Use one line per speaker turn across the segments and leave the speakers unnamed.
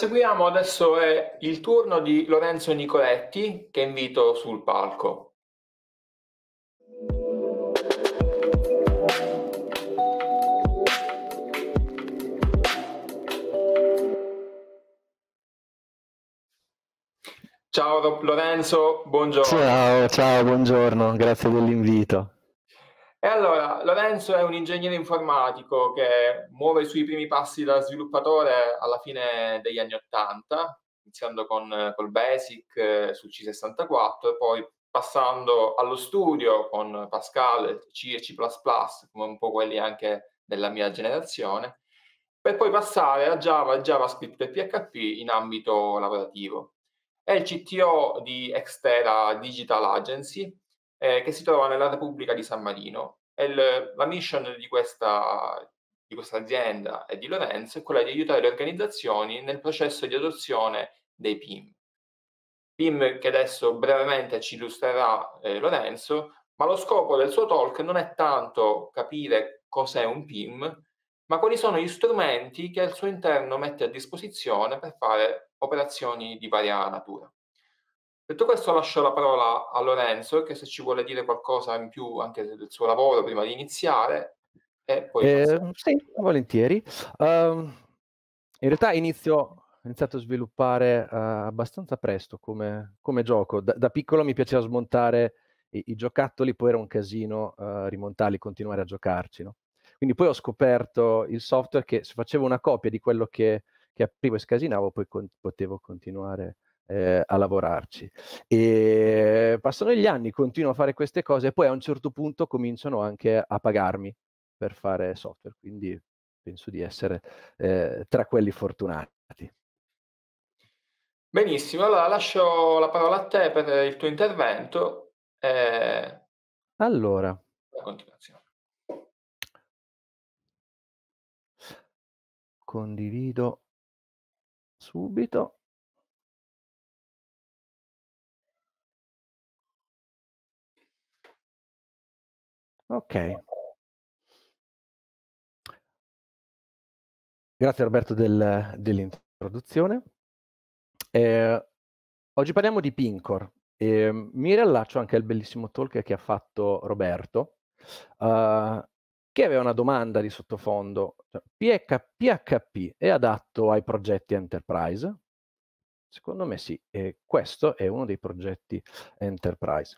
proseguiamo, adesso è il turno di Lorenzo Nicoletti che invito sul palco. Ciao Lorenzo, buongiorno.
Ciao, ciao, buongiorno, grazie dell'invito.
E allora, Lorenzo è un ingegnere informatico che muove i suoi primi passi da sviluppatore alla fine degli anni Ottanta, iniziando con col Basic eh, sul C64 poi passando allo studio con Pascal, C e C++, come un po' quelli anche della mia generazione, per poi passare a Java, JavaScript e PHP in ambito lavorativo. È il CTO di Extera Digital Agency, eh, che si trova nella Repubblica di San Marino. Il, la mission di questa, di questa azienda e di Lorenzo è quella di aiutare le organizzazioni nel processo di adozione dei PIM. PIM che adesso brevemente ci illustrerà eh, Lorenzo, ma lo scopo del suo talk non è tanto capire cos'è un PIM, ma quali sono gli strumenti che al suo interno mette a disposizione per fare operazioni di varia natura. Detto questo, lascio la parola a Lorenzo, che se ci vuole dire qualcosa in più anche del suo lavoro prima di iniziare. E poi eh,
sì, volentieri. Uh, in realtà inizio, ho iniziato a sviluppare uh, abbastanza presto come, come gioco. Da, da, piccolo mi piaceva smontare i, i giocattoli, poi era un casino uh, rimontarli, continuare a giocarci. No? Quindi poi ho scoperto il software che se facevo una copia di quello che, che aprivo e scasinavo, poi con, potevo continuare a eh, a lavorarci. E passano gli anni, continuo a fare queste cose e poi a un certo punto cominciano anche a pagarmi per fare software, quindi penso di essere eh, tra quelli fortunati.
Benissimo,
allora lascio la parola a te per il tuo intervento. E...
Allora. La continuazione. Condivido subito. Ok. Grazie Roberto del, dell'introduzione. Eh,
oggi parliamo di Pincor. Eh, mi riallaccio anche al bellissimo talk che ha fatto Roberto, uh, che aveva una domanda di sottofondo. PHP cioè, è adatto ai progetti enterprise? Secondo me sì, e questo è uno dei progetti enterprise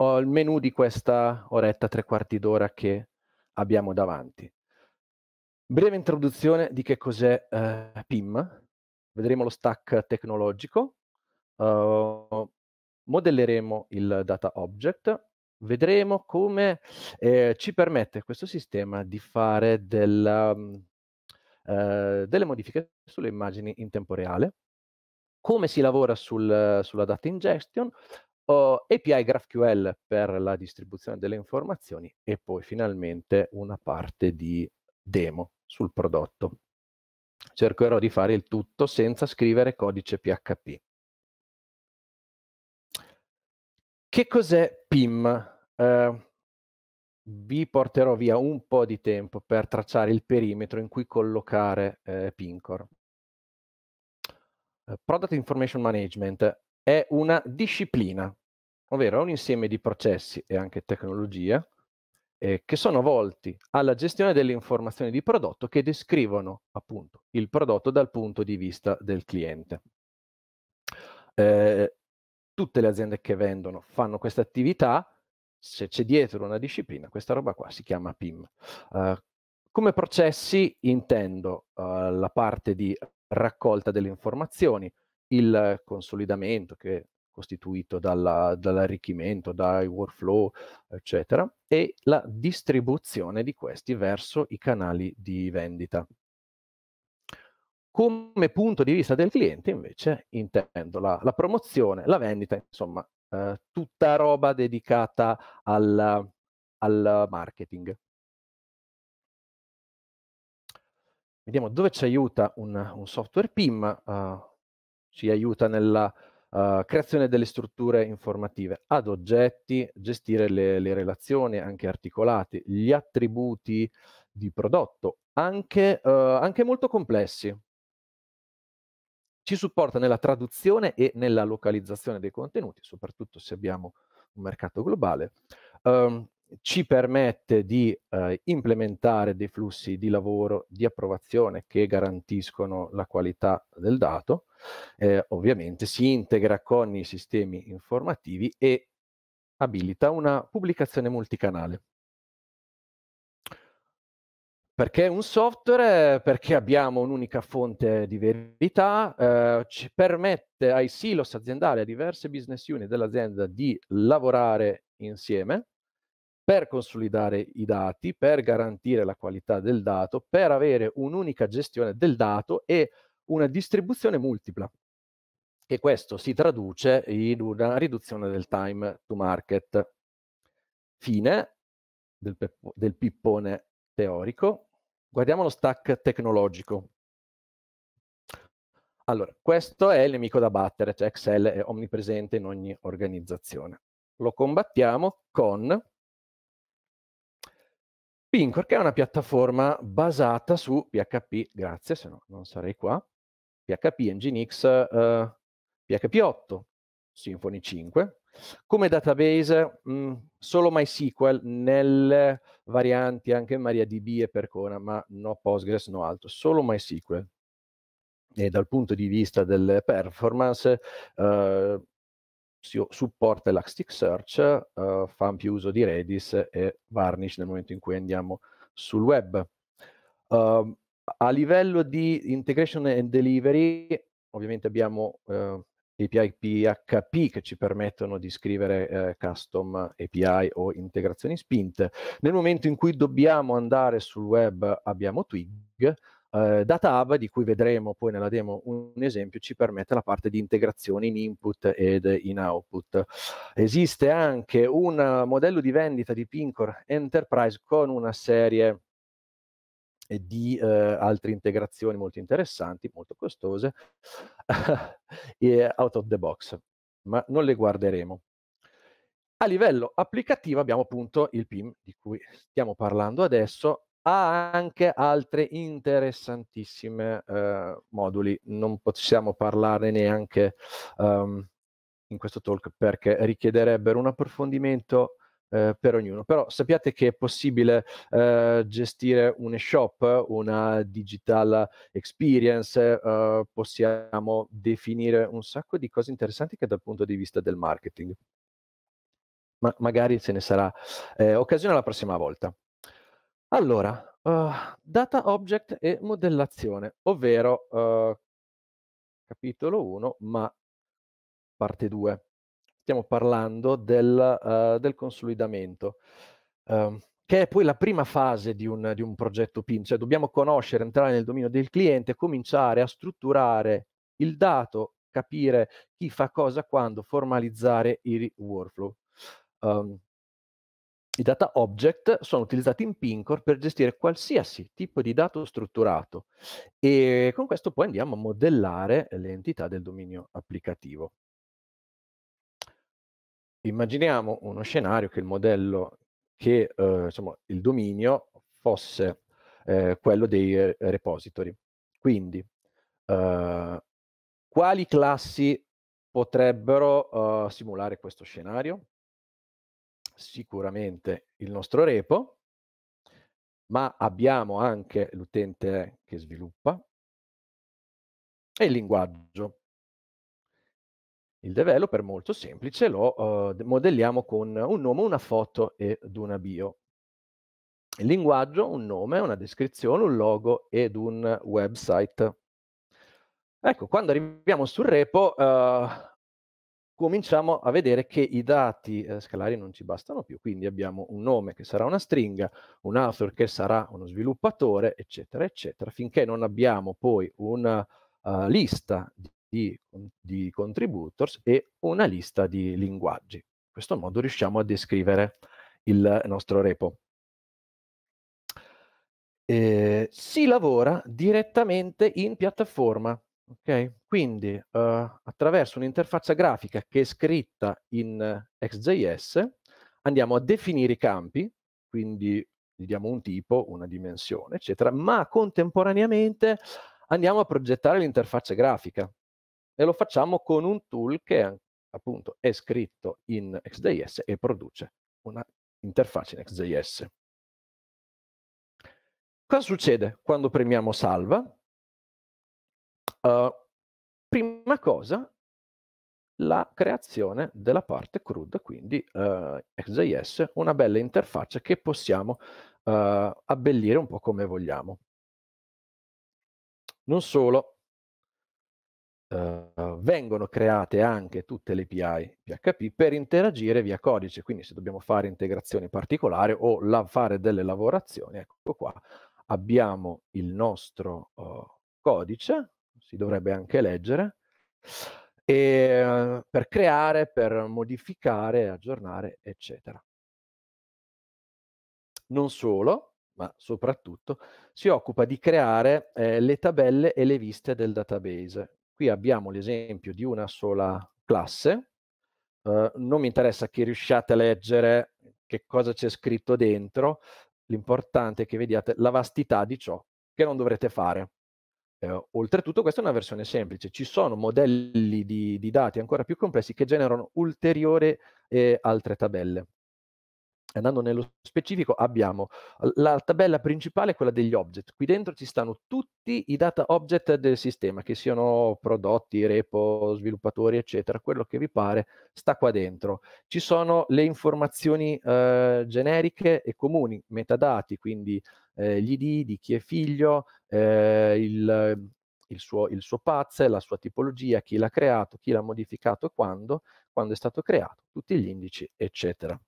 ho il menu di questa oretta, tre quarti d'ora che abbiamo davanti. Breve introduzione di che cos'è eh, PIM, vedremo lo stack tecnologico, uh, modelleremo il data object, vedremo come eh, ci permette questo sistema di fare della, um, eh, delle modifiche sulle immagini in tempo reale, come si lavora sul, sulla data ingestion, uh, API GraphQL per la distribuzione delle informazioni e poi finalmente una parte di demo sul prodotto. Cercherò di fare il tutto senza scrivere codice
PHP.
Che cos'è PIM? Uh, eh, vi porterò via un po' di tempo per tracciare il perimetro in cui collocare eh, Pincore. Eh, Product Information Management è una disciplina, ovvero è un insieme di processi e anche tecnologie eh, che sono volti alla gestione delle informazioni di prodotto che descrivono appunto il prodotto dal punto di vista del cliente. Eh, tutte le aziende che vendono fanno questa attività, se c'è dietro una disciplina, questa roba qua si chiama PIM. Uh, eh, come processi intendo uh, la parte di raccolta delle informazioni, il consolidamento che è costituito dalla, dall'arricchimento, dai workflow, eccetera, e la distribuzione di questi verso i canali di vendita. Come punto di vista del cliente, invece, intendo la, la promozione, la vendita, insomma, eh, tutta roba dedicata al, al marketing. Vediamo dove ci aiuta un, un software PIM. Uh, eh, ci aiuta nella uh, creazione delle strutture informative ad oggetti, gestire le, le relazioni anche articolate, gli attributi di prodotto, anche, uh, anche molto complessi, ci supporta nella traduzione e nella localizzazione dei contenuti, soprattutto se abbiamo un mercato globale. Um, ci permette di eh, implementare dei flussi di lavoro di approvazione che garantiscono la qualità del dato, eh, ovviamente si integra con i sistemi informativi e abilita una pubblicazione multicanale. Perché un software? Perché abbiamo un'unica fonte di verità, eh, ci permette ai silos aziendali, a diverse business unit dell'azienda di lavorare insieme per consolidare i dati, per garantire la qualità del dato, per avere un'unica gestione del dato e una distribuzione multipla. E questo si traduce in una riduzione del time to market. Fine del, del pippone teorico. Guardiamo lo stack tecnologico. Allora, questo è il nemico da battere, cioè Excel è omnipresente in ogni organizzazione. Lo combattiamo con Pinkork è una piattaforma basata su PHP, grazie, se no non sarei qua, PHP Nginx, eh, PHP 8, Symfony 5. Come database mh, mm, solo MySQL nelle varianti anche MariaDB e Percona, ma no Postgres, no altro, solo MySQL. E dal punto di vista delle performance eh, supporta Elasticsearch, uh, fa più uso di Redis e Varnish nel momento in cui andiamo sul web. Uh, a livello di integration and delivery, ovviamente abbiamo uh, eh, API PHP che ci permettono di scrivere eh, custom API o integrazioni spinte. Nel momento in cui dobbiamo andare sul web abbiamo Twig, eh, uhm, DataHub, di cui vedremo poi nella demo un esempio, ci permette la parte di integrazione in input ed in output. Esiste anche un modello di vendita di Pincor Enterprise con una serie di eh, altre integrazioni molto interessanti, molto costose, e out of the box, ma non le guarderemo. A livello applicativo abbiamo appunto il PIM di cui stiamo parlando adesso, ha anche altri interessantissimi eh, moduli. Non possiamo parlarne neanche um, in questo talk perché richiederebbero un approfondimento eh, per ognuno. Però sappiate che è possibile eh, gestire un shop una digital experience, eh, possiamo definire un sacco di cose interessanti che dal punto di vista del marketing. Ma magari ce ne sarà eh, occasione la prossima volta. Allora, uh, data object e modellazione, ovvero uh, capitolo 1, ma parte 2. Stiamo parlando del, uh, del consolidamento, uhm, che è poi la prima fase di un, di un progetto PIM, cioè dobbiamo conoscere, entrare nel dominio del cliente, cominciare a strutturare il dato, capire chi fa cosa quando, formalizzare i workflow. Um, i data object sono utilizzati in Pincor per gestire qualsiasi tipo di dato strutturato e con questo poi andiamo a modellare le entità del dominio applicativo. Immaginiamo uno scenario che il modello, che eh, diciamo, il dominio fosse eh, quello dei repository. Quindi eh, quali classi potrebbero eh, simulare questo scenario? sicuramente il nostro repo, ma abbiamo anche l'utente che sviluppa e il linguaggio. Il developer molto semplice lo uh, modelliamo con un nome, una foto ed una bio. Il linguaggio, un nome, una descrizione, un logo ed un website. Ecco, quando arriviamo sul repo, uh, cominciamo a vedere che i dati eh, scalari non ci bastano più, quindi abbiamo un nome che sarà una stringa, un author che sarà uno sviluppatore, eccetera, eccetera, finché non abbiamo poi una uh, eh, lista di, di, contributors e una lista di linguaggi. In questo modo riusciamo a descrivere il nostro repo. Eh, si lavora direttamente in piattaforma, Okay? Quindi eh, attraverso un'interfaccia grafica che è scritta in XJS andiamo a definire i campi, quindi gli diamo un tipo, una dimensione, eccetera, ma contemporaneamente andiamo a progettare l'interfaccia grafica e lo facciamo con un tool che appunto è scritto in XJS e produce una interfaccia in XJS. Cosa succede quando premiamo salva? Uhm, prima cosa, la creazione della parte CRUD, quindi uh, XJS, una bella interfaccia che possiamo uh, abbellire un po' come vogliamo. Non solo, Uh, vengono create anche tutte le API PHP per interagire via codice, quindi se dobbiamo fare integrazioni particolari o la, fare delle lavorazioni, ecco qua, abbiamo il nostro uh, codice si dovrebbe anche leggere, e, ehm, per creare, per modificare, aggiornare, eccetera. Non solo, ma soprattutto si occupa di creare eh, le tabelle e le viste del database. Qui abbiamo l'esempio di una sola classe. Eh, non mi interessa che riusciate a leggere che cosa c'è scritto dentro, l'importante è che vediate la vastità di ciò che non dovrete fare. Eh, oltretutto questa è una versione semplice, ci sono modelli di, di dati ancora più complessi che generano ulteriori eh, altre tabelle andando nello specifico, abbiamo la tabella principale, quella degli object. Qui dentro ci stanno tutti i data object del sistema, che siano prodotti, repo, sviluppatori, eccetera. Quello che vi pare sta qua dentro. Ci sono le informazioni eh, generiche e comuni, metadati, quindi eh, gli ID, di chi è figlio, eh, il, il suo, il suo pazzo, la sua tipologia, chi l'ha creato, chi l'ha modificato e quando, quando è stato creato, tutti gli indici, eccetera.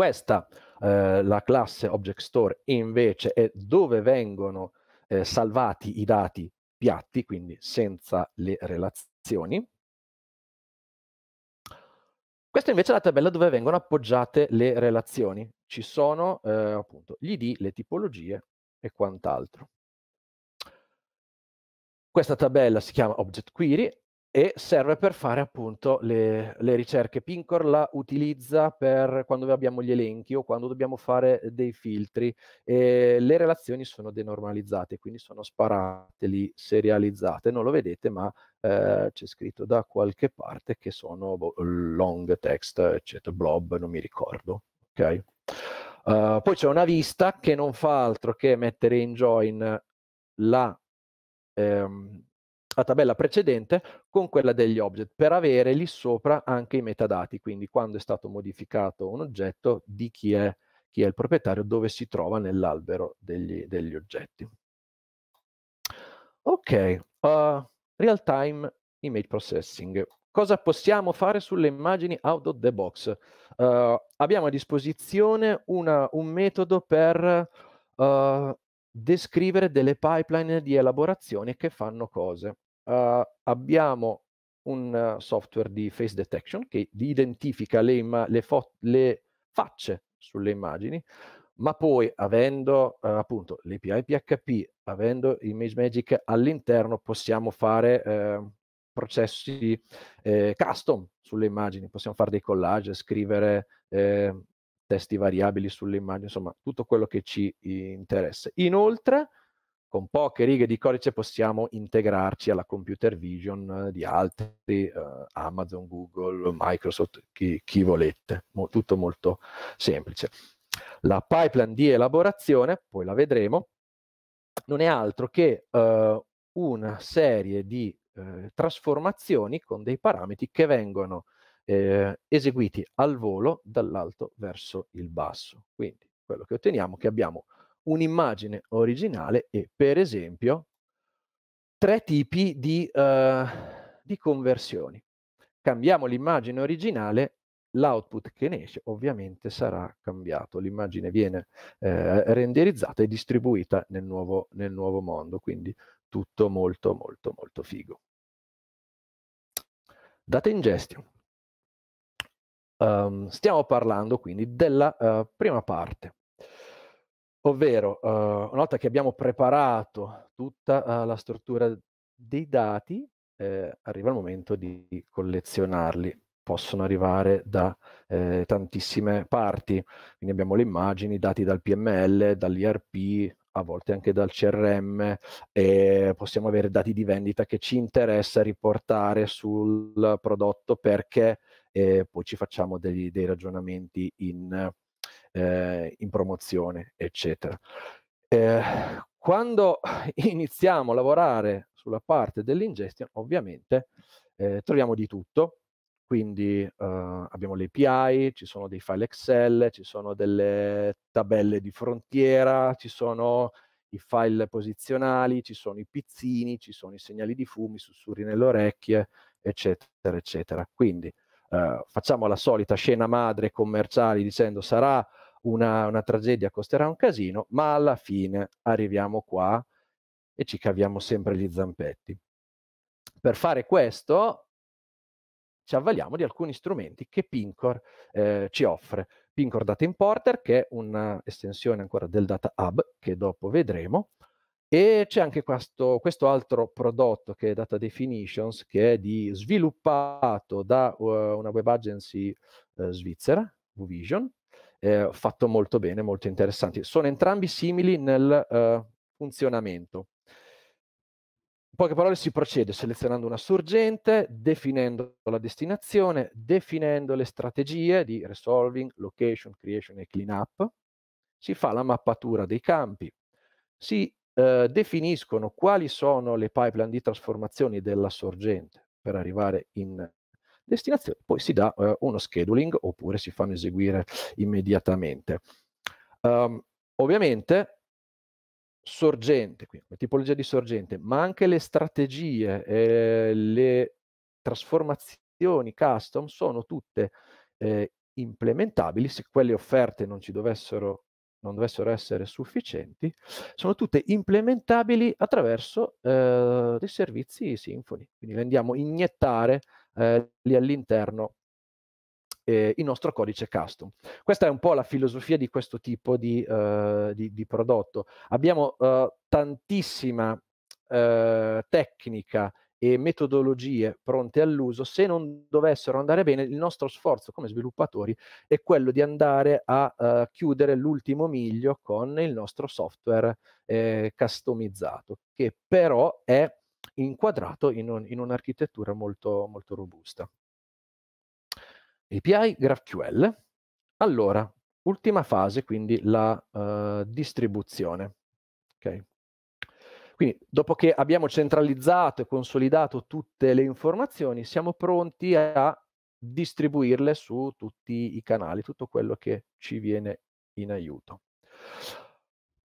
Questa, eh, la classe Object Store, invece, è dove vengono eh, salvati i dati piatti, quindi senza le relazioni. Questa invece è la tabella dove vengono appoggiate le relazioni. Ci sono eh, appunto gli ID, le tipologie e quant'altro. Questa tabella si chiama Object Query e serve per fare appunto le, le, ricerche. Pincor la utilizza per quando abbiamo gli elenchi o quando dobbiamo fare dei filtri e le relazioni sono denormalizzate, quindi sono sparate lì, serializzate. Non lo vedete, ma eh, c'è scritto da qualche parte che sono boh, long text, eccetera, blob, non mi ricordo. Okay? Uh, poi c'è una vista che non fa altro che mettere in join la... Ehm, la tabella precedente con quella degli object per avere lì sopra anche i metadati, quindi quando è stato modificato un oggetto di chi è, chi è il proprietario, dove si trova nell'albero degli, degli oggetti. Ok, uh, real time image processing. Cosa possiamo fare sulle immagini out of the box? Uh, abbiamo a disposizione una, un metodo per uh, descrivere delle pipeline di elaborazione che fanno cose. Uh, abbiamo un software di face detection che identifica le, imma- le, fo- le facce sulle immagini, ma poi avendo uh, appunto l'API PHP, avendo ImageMagick all'interno, possiamo fare eh, processi eh, custom sulle immagini, possiamo fare dei collage, scrivere eh, testi variabili sulle immagini, insomma tutto quello che ci interessa. Inoltre, con poche righe di codice possiamo integrarci alla computer vision di altri, eh, Amazon, Google, Microsoft, chi, chi volete, Mo, tutto molto semplice. La pipeline di elaborazione, poi la vedremo, non è altro che eh, una serie di eh, trasformazioni con dei parametri che vengono eh, eseguiti al volo dall'alto verso il basso. Quindi quello che otteniamo è che abbiamo un'immagine originale e per esempio tre tipi di, eh, di conversioni. Cambiamo l'immagine originale l'output che ne esce ovviamente sarà cambiato, l'immagine viene eh, renderizzata e distribuita nel nuovo, nel nuovo, mondo, quindi tutto molto molto molto figo. Data ingestion. Um, stiamo parlando quindi della uh, prima parte, ovvero uh, una volta che abbiamo preparato tutta uh, la struttura dei dati, eh, arriva il momento di collezionarli. Possono arrivare da eh, tantissime parti, quindi abbiamo le immagini, i dati dal PML, dall'IRP, a volte anche dal CRM e possiamo avere dati di vendita che ci interessa riportare sul prodotto perché e poi ci facciamo degli, dei ragionamenti in, eh, in promozione, eccetera. Eh, quando iniziamo a lavorare sulla parte dell'ingestion, ovviamente eh, troviamo di tutto, quindi eh, abbiamo le API, ci sono dei file Excel, ci sono delle tabelle di frontiera, ci sono i file posizionali, ci sono i pizzini, ci sono i segnali di fumo, i sussurri nelle orecchie, eccetera, eccetera. Quindi eh, facciamo la solita scena madre commerciali dicendo sarà una, una tragedia, costerà un casino, ma alla fine arriviamo qua e ci caviamo sempre gli zampetti. Per fare questo ci avvaliamo di alcuni strumenti che Pincor eh, ci offre. Pincor Data Importer, che è un'estensione ancora del Data Hub, che dopo vedremo, e c'è anche questo, questo, altro prodotto che è Data Definitions, che è di, sviluppato da uh, una web agency uh, svizzera, Vision, eh, fatto molto bene, molto interessante. Sono entrambi simili nel uh, funzionamento. In poche parole si procede selezionando una sorgente, definendo la destinazione, definendo le strategie di resolving, location, creation e cleanup. Si fa la mappatura dei campi, si eh, definiscono quali sono le pipeline di trasformazione della sorgente per arrivare in destinazione, poi si dà eh, uno scheduling oppure si fanno eseguire immediatamente. Um, ovviamente sorgente, quindi la tipologia di sorgente, ma anche le strategie, eh, le trasformazioni custom sono tutte eh, implementabili se quelle offerte non ci dovessero non dovessero essere sufficienti, sono tutte implementabili attraverso eh, dei servizi Symfony. Quindi le andiamo a iniettare eh, lì all'interno eh, il nostro codice custom. Questa è un po' la filosofia di questo tipo di, eh, di, di prodotto. Abbiamo eh, tantissima eh, tecnica e metodologie pronte all'uso, se non dovessero andare bene, il nostro sforzo come sviluppatori è quello di andare a uh, chiudere l'ultimo miglio con il nostro software eh, customizzato, che però è inquadrato in, un, in un'architettura molto, molto robusta. API GraphQL. Allora, ultima fase, quindi la uh, distribuzione. Okay. Quindi, dopo che abbiamo centralizzato e consolidato tutte le informazioni, siamo pronti a distribuirle su tutti i canali, tutto quello che ci viene in aiuto.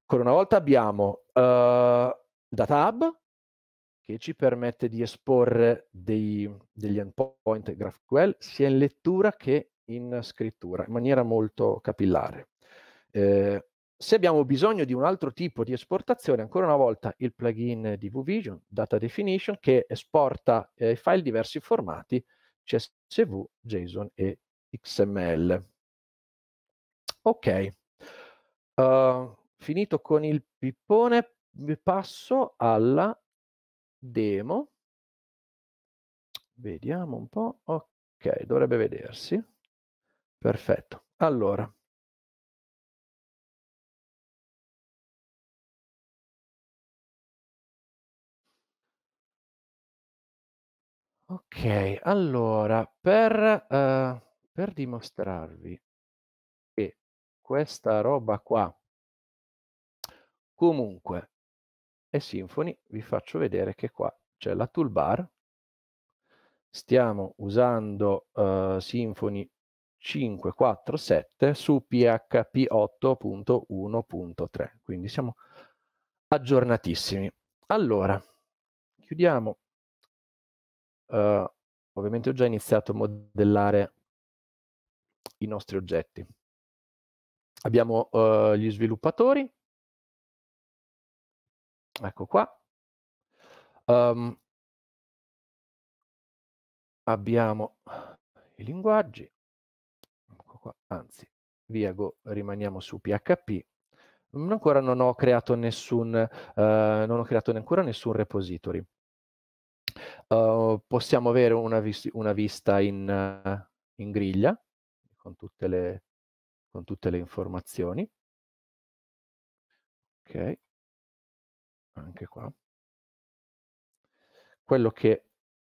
Ancora una volta abbiamo uh, Data Hub, che ci permette di esporre dei, degli endpoint GraphQL sia in lettura che in scrittura, in maniera molto capillare. Eh, se abbiamo bisogno di un altro tipo di esportazione, ancora una volta il plugin di VVision, Data Definition, che esporta eh, file diversi formati, CSV, JSON e XML. Ok, uh, finito con il pippone, passo alla demo.
Vediamo un po'. Ok, dovrebbe vedersi. Perfetto. Allora, Ok, allora per, eh, per dimostrarvi
che questa roba qua comunque è Symfony, vi faccio vedere che qua c'è la toolbar. Stiamo usando eh, Symfony 547 su PHP 8.1.3, quindi siamo aggiornatissimi. Allora, chiudiamo uh,
ovviamente ho già iniziato a modellare i nostri oggetti. Abbiamo uh, gli sviluppatori, ecco qua. Um, abbiamo i linguaggi, ecco qua. anzi,
Viago, rimaniamo su PHP. Ancora non ho creato nessun, uh, non ho creato ancora nessun repository. Uhm, possiamo avere una, vis- una vista in, uh, in griglia con tutte, le, con
tutte le, informazioni. Ok, anche qua. Quello che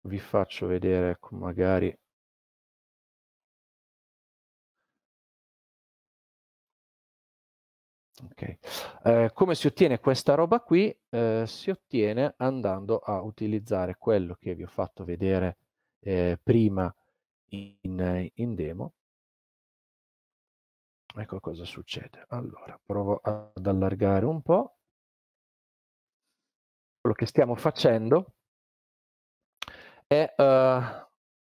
vi faccio vedere ecco, magari Okay. Eh, come si ottiene questa roba qui?
Eh, si ottiene andando a utilizzare quello che vi ho fatto vedere eh, prima in, in, demo. Ecco cosa succede. Allora, provo ad allargare un po'. Quello che stiamo facendo è eh,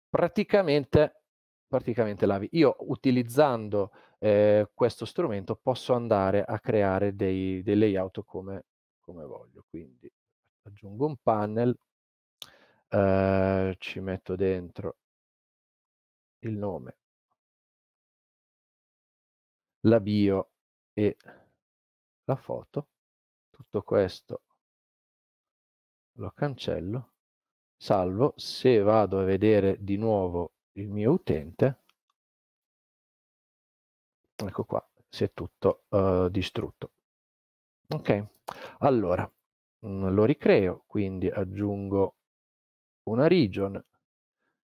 praticamente, praticamente la... Io utilizzando eh, questo strumento posso andare a creare dei, dei layout come, come, voglio. Quindi aggiungo un panel, eh, ci metto
dentro il nome, la bio e la foto. Tutto questo lo cancello, salvo. Se vado a vedere di nuovo il mio utente,
ecco qua, si è tutto uh, distrutto. Ok, allora mh, mm, lo ricreo, quindi aggiungo una region,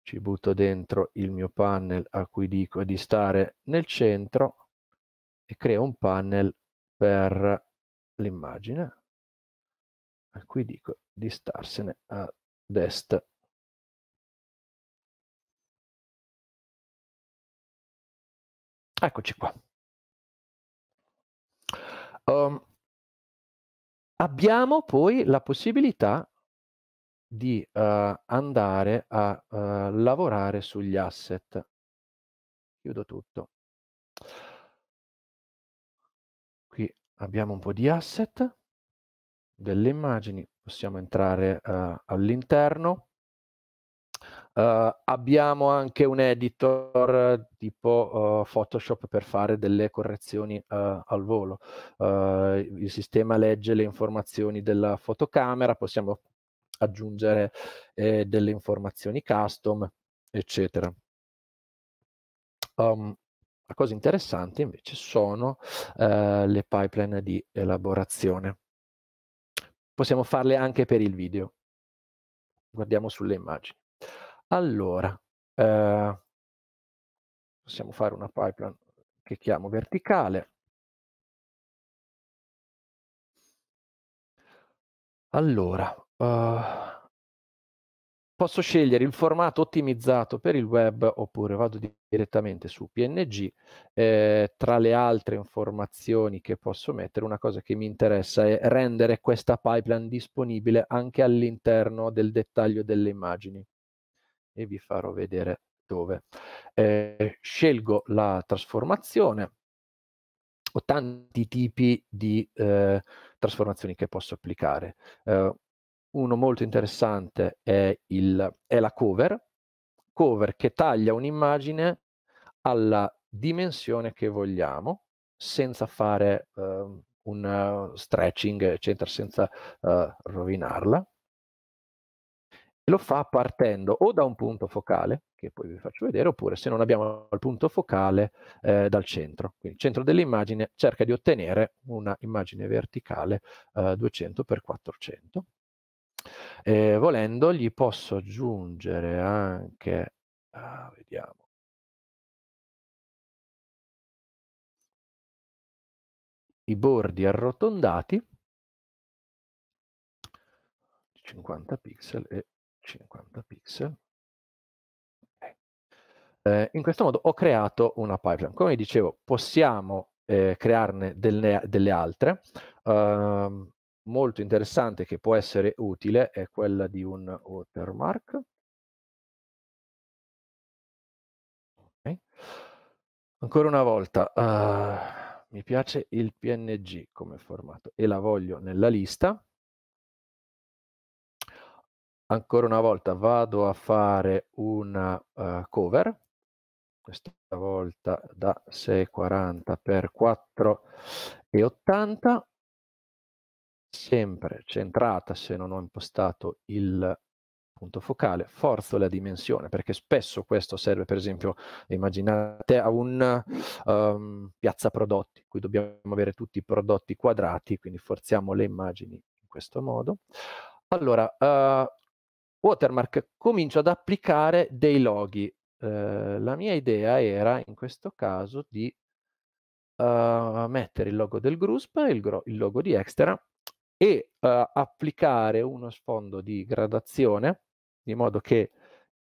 ci butto dentro il mio panel a cui dico di stare nel centro
e creo un panel per l'immagine a cui dico di starsene a destra Eccoci qua. Um, abbiamo
poi la possibilità di uh, andare a uh,
lavorare sugli asset. Chiudo tutto. Qui abbiamo un po' di asset
delle immagini, possiamo entrare uh, all'interno Uh, abbiamo anche un editor tipo uh, Photoshop per fare delle correzioni uh, al volo. Uhm, il sistema legge le informazioni della fotocamera, possiamo aggiungere eh, delle informazioni custom, eccetera. Um, la cosa interessante invece sono uhm, le pipeline di elaborazione. Possiamo farle anche per il video. Guardiamo sulle immagini.
Allora, eh, possiamo fare una pipeline che chiamo verticale. Allora, eh, posso scegliere il formato
ottimizzato per il web oppure vado direttamente su PNG. Eh, tra le altre informazioni che posso mettere, una cosa che mi interessa è rendere questa pipeline disponibile anche all'interno del dettaglio delle immagini e vi farò vedere dove. Eh, scelgo la trasformazione. Ho tanti tipi di eh, trasformazioni che posso applicare. Eh, uno molto interessante è, il, è la cover, cover che taglia un'immagine alla dimensione che vogliamo senza fare ehm, un uh, stretching, eccetera, senza uh, rovinarla lo fa partendo o da un punto focale, che poi vi faccio vedere, oppure se non abbiamo il punto focale eh, dal centro. Quindi il centro dell'immagine cerca di ottenere una immagine verticale eh, 200x400.
E volendo gli posso aggiungere anche, ah, vediamo, i bordi arrotondati 50 pixel e 50 pixel.
Eh, in questo modo ho creato una pipeline. Come dicevo, possiamo eh, crearne delle, delle altre. Uh, molto interessante che può essere utile è quella di un watermark. Okay. Ancora una volta, uh, mi piace il PNG come formato e la voglio nella lista ancora una volta vado a fare una uh, cover questa volta da 640 x 480 sempre centrata se non ho impostato il punto focale forzo la dimensione perché spesso questo serve per esempio immaginate a un um, piazza prodotti qui dobbiamo avere tutti i prodotti quadrati quindi forziamo le immagini in questo modo allora uh, Watermark comincio ad applicare dei loghi. Eh, la mia idea era in questo caso di uh, mettere il logo del Grusp, il, gro- il logo di Extera e uh, applicare uno sfondo di gradazione di modo che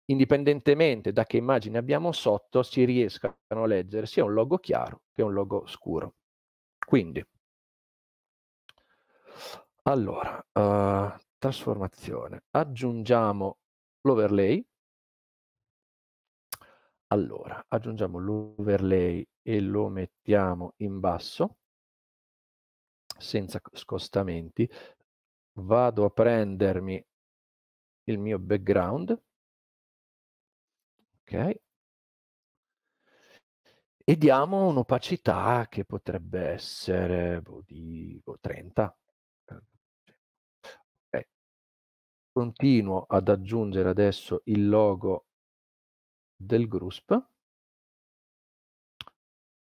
indipendentemente da che immagine abbiamo sotto si riescano a leggere sia un logo chiaro che un logo scuro. Quindi, allora, uh, trasformazione. Aggiungiamo l'overlay. Allora, aggiungiamo l'overlay e lo mettiamo in basso, senza scostamenti. Vado a prendermi il mio background. Ok. E diamo un'opacità che potrebbe essere boh, di boh, 30,
continuo ad aggiungere adesso il logo del group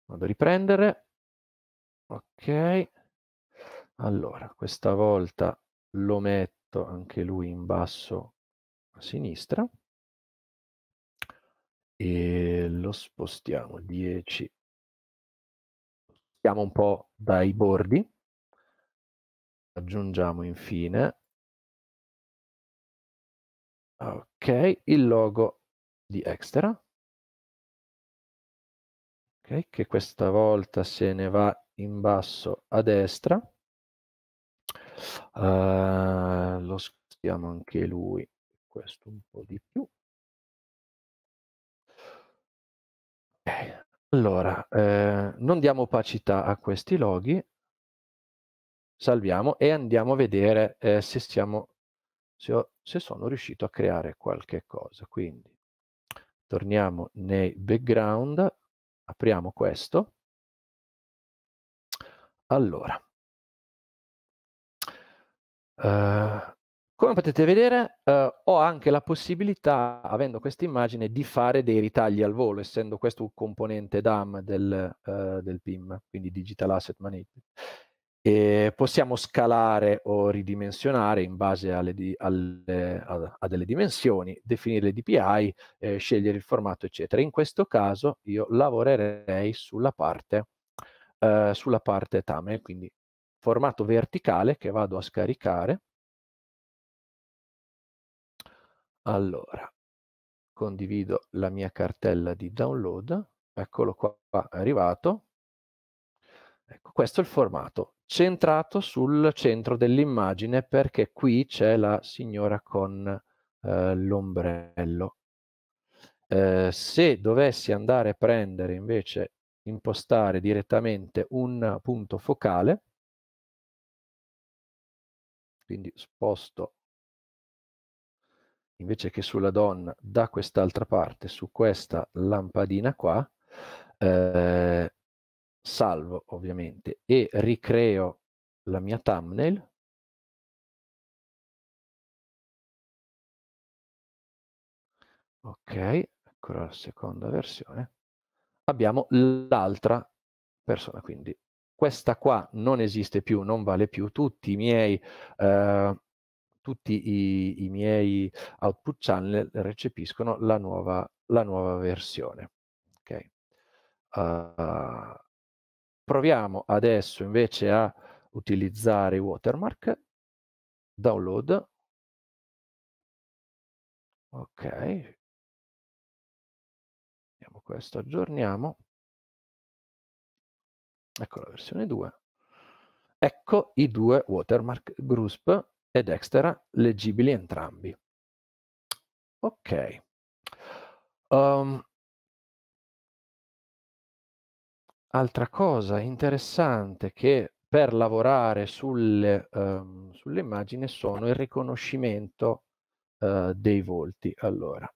vado a riprendere ok allora questa volta
lo metto anche lui in basso a sinistra e lo spostiamo 10
spostiamo un po' dai bordi aggiungiamo infine Ok, il logo di Extera. ok che questa volta
se ne va in basso a destra. Uh, lo spostiamo anche lui, questo un po' di più. Okay. Allora, eh, non diamo opacità a questi loghi, salviamo e andiamo a vedere eh, se siamo se, ho, se sono riuscito a creare qualche cosa. Quindi
torniamo nei background, apriamo questo. Allora,
uh, come potete vedere uh, ho anche la possibilità, avendo questa immagine, di fare dei ritagli al volo, essendo questo un componente DAM del, uh, del PIM, quindi Digital Asset Management e possiamo scalare o ridimensionare in base alle, alle, a, a, delle dimensioni, definire le DPI, eh, scegliere il formato, eccetera. In questo caso io lavorerei sulla parte, eh, sulla parte Tamel, quindi formato verticale che vado a scaricare. Allora, condivido la mia cartella di download, eccolo qua, qua è arrivato. Ecco, questo è il formato centrato sul centro dell'immagine perché qui c'è la signora con eh, l'ombrello. Eh, se dovessi andare a prendere invece, impostare direttamente un punto focale, quindi sposto invece che sulla donna da quest'altra parte, su questa lampadina qua, eh,
salvo ovviamente e ricreo la mia thumbnail. Ok, eccola la seconda versione. Abbiamo l'altra
persona, quindi questa qua non esiste più, non vale più, tutti i miei, eh, tutti i, i, miei output channel recepiscono la nuova, la nuova versione. ok Uh,
Proviamo adesso invece a utilizzare i watermark, download, ok, vediamo questo, aggiorniamo, ecco la versione 2, ecco i due watermark Grusp ed Extra leggibili entrambi. Ok. Um, Altra
cosa interessante che per lavorare sulle, um, sull'immagine sono il riconoscimento uh, dei volti. Allora,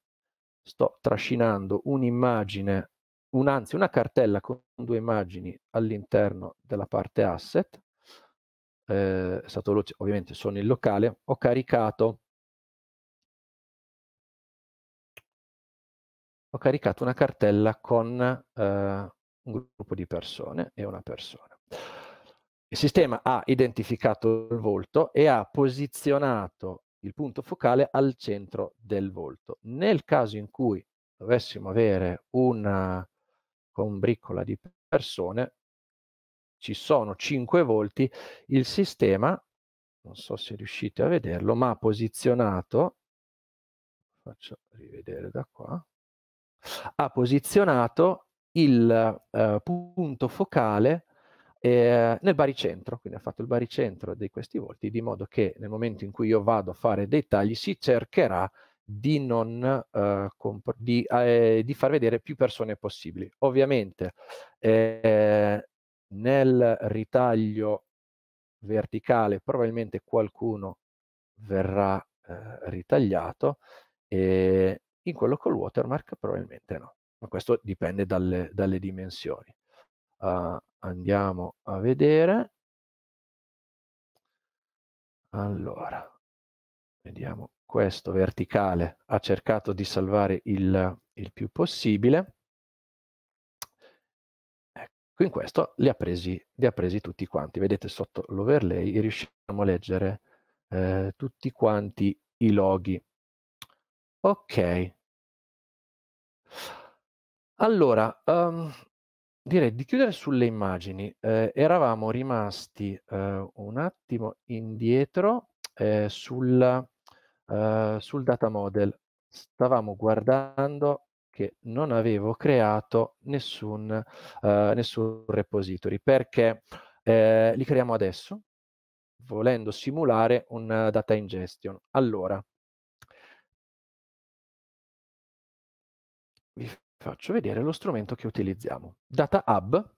sto trascinando un'immagine, un, anzi una cartella con due immagini all'interno della parte asset, eh, è stato luce, ovviamente sono in
locale, ho caricato, ho caricato una cartella con eh, un gruppo di persone
e una persona. Il sistema ha identificato il volto e ha posizionato il punto focale al centro del volto. Nel caso in cui dovessimo avere una combriccola di persone, ci sono cinque volti, il sistema, non so se riuscite a vederlo, ma ha posizionato, faccio rivedere da qua, ha posizionato il eh, punto focale eh, nel baricentro, quindi ha fatto il baricentro di questi volti, di modo che nel momento in cui io vado a fare dei tagli si cercherà di, non, eh, comp- di, eh, di far vedere più persone possibili. Ovviamente eh, nel ritaglio verticale probabilmente qualcuno verrà eh, ritagliato e in quello col watermark probabilmente no ma questo dipende dalle, dalle dimensioni. Uh, andiamo a vedere. Allora, vediamo questo verticale ha cercato di salvare il, il più possibile. Ecco, in questo li ha, presi, li ha presi tutti quanti. Vedete sotto l'overlay riusciamo a leggere eh, tutti quanti i loghi. Ok. Allora, uhm, direi di chiudere sulle immagini. Ehm, eravamo rimasti, ehm, un attimo indietro, ehm, sul uhm, sul data model. Stavamo guardando che non avevo creato nessun uhm, nessun repository, perché, ehm, li creiamo adesso, volendo simulare un
data ingestion. Allora vi f faccio vedere lo strumento che utilizziamo. Data Hub,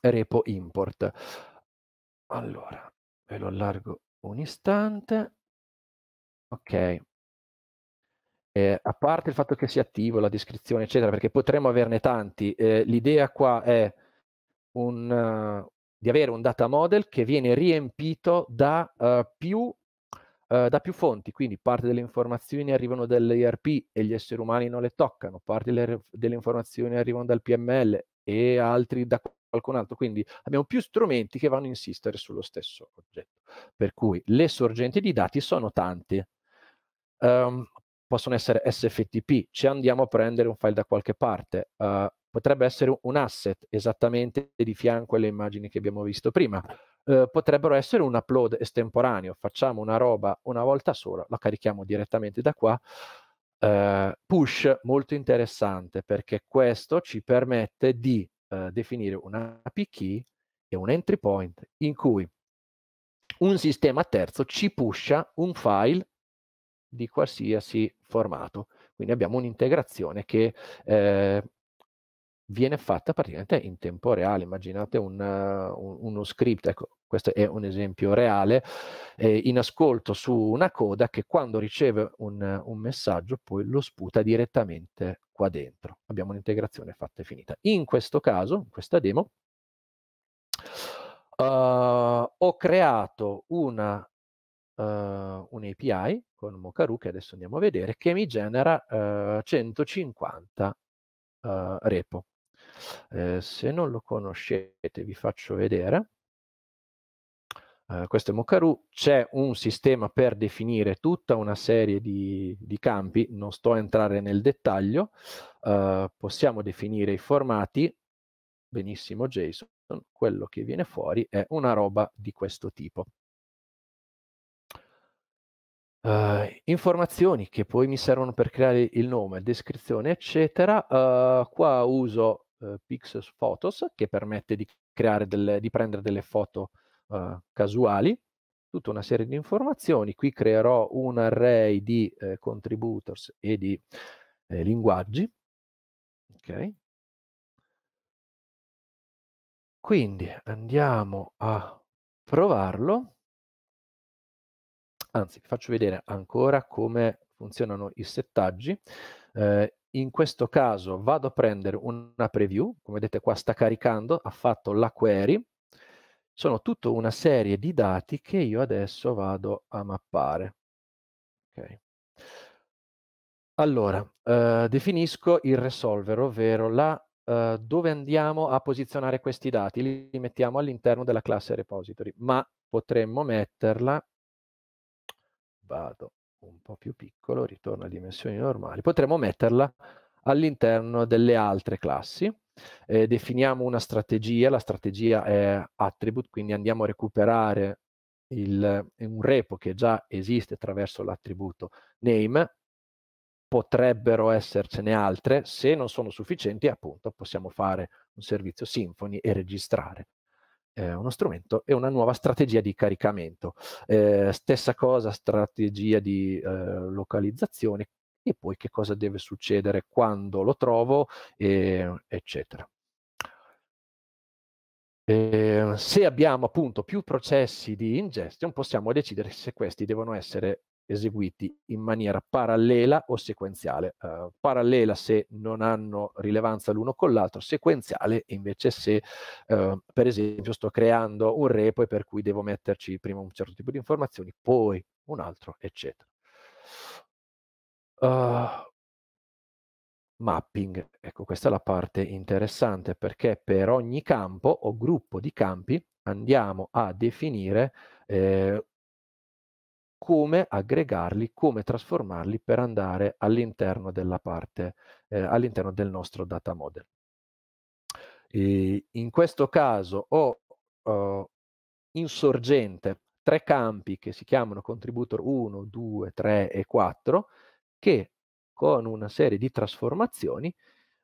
repo import. Allora, ve lo allargo un istante. Ok. Eh, a parte il fatto che sia attivo, la descrizione, eccetera, perché potremmo averne tanti, eh, l'idea qua è un, uh, di avere un data model che viene riempito da uh, più Uhm, da più fonti, quindi parte delle informazioni arrivano dall'IRP e gli esseri umani non le toccano, parte delle, delle informazioni arrivano dal PML e altri da qualcun altro, quindi abbiamo più strumenti che vanno a insistere sullo stesso oggetto. Per cui le sorgenti di dati sono tante. Um, possono essere SFTP, ci andiamo a prendere un file da qualche parte, uh, potrebbe essere un asset esattamente di fianco alle immagini che abbiamo visto prima. Uhm, potrebbero essere un upload estemporaneo, facciamo una roba una volta sola, la carichiamo direttamente da qua. Eh, push molto interessante perché questo ci permette di eh, definire una API key e un entry point in cui un sistema terzo ci pusha un file di qualsiasi formato. Quindi abbiamo un'integrazione che eh, viene fatta praticamente in tempo reale. Immaginate un, uh, uno script, ecco, questo è un esempio reale, eh, in ascolto su una coda che quando riceve un, un, messaggio poi lo sputa direttamente qua dentro. Abbiamo un'integrazione fatta e finita. In questo caso, in questa demo, uh, ho creato una, uh, un API con Mocaru, che adesso andiamo a vedere, che mi genera uh, eh, 150 repo. Eh, se non lo conoscete vi faccio vedere. Eh, questo è Mokaru, c'è un sistema per definire tutta una serie di, di campi, non sto a entrare nel dettaglio, uh, possiamo definire i formati, benissimo JSON, quello che viene fuori è una roba di questo tipo. Uh, informazioni che poi mi servono per creare il nome, descrizione, eccetera. qua uso Pixels Photos che permette di, delle, di prendere delle foto eh, casuali, tutta una serie di informazioni. Qui creerò un array di eh, contributors e di eh,
linguaggi. Ok. Quindi andiamo a provarlo.
Anzi, vi faccio vedere ancora come funzionano i settaggi. Eh, in questo caso vado a prendere una preview, come vedete qua sta caricando, ha fatto la query, sono tutta una serie di dati che io adesso vado a mappare. Okay. Allora, eh, definisco il resolver, ovvero la, eh, dove andiamo a posizionare questi dati. Li mettiamo all'interno della classe repository, ma potremmo metterla, vado un po' più piccolo, ritorno a dimensioni normali, potremmo metterla all'interno delle altre classi eh, definiamo una strategia, la strategia è attribute, quindi andiamo a recuperare il, un repo che già esiste attraverso l'attributo name, potrebbero essercene altre, se non sono sufficienti appunto possiamo fare un servizio Symfony e registrare eh, uno strumento e una nuova strategia di caricamento. Eh, stessa cosa strategia di eh, localizzazione, e poi che cosa deve succedere quando lo trovo, eh, eccetera. Eh, se abbiamo appunto più processi di ingestion, possiamo decidere se questi devono essere eseguiti in maniera parallela o sequenziale. Uh, parallela se non hanno rilevanza l'uno con l'altro, sequenziale invece se uh, per esempio sto creando un repo e per cui devo metterci prima un certo tipo di informazioni, poi un altro, eccetera. Uh, mapping. Ecco, questa è la parte interessante perché per ogni campo o gruppo di campi andiamo a definire eh, come aggregarli, come trasformarli per andare all'interno della parte, eh, all'interno del nostro data model. E in questo caso ho uh, oh, in sorgente tre campi che si chiamano contributor 1, 2, 3 e 4 che con una serie di trasformazioni,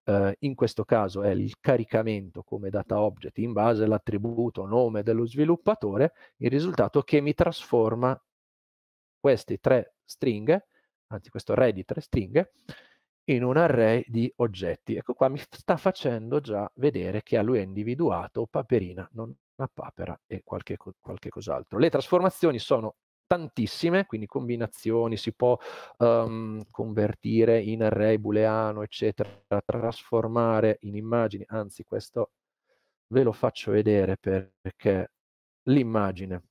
eh, in questo caso è il caricamento come data object in base all'attributo nome dello sviluppatore, il risultato che mi trasforma queste tre stringhe, anzi questo array di tre stringhe, in un array di oggetti. Ecco qua mi sta facendo già vedere che a lui è individuato paperina, non una papera e qualche, qualche cos'altro. Le trasformazioni sono tantissime, quindi combinazioni, si può um, convertire in array booleano, eccetera, trasformare in immagini, anzi questo ve lo faccio vedere perché l'immagine,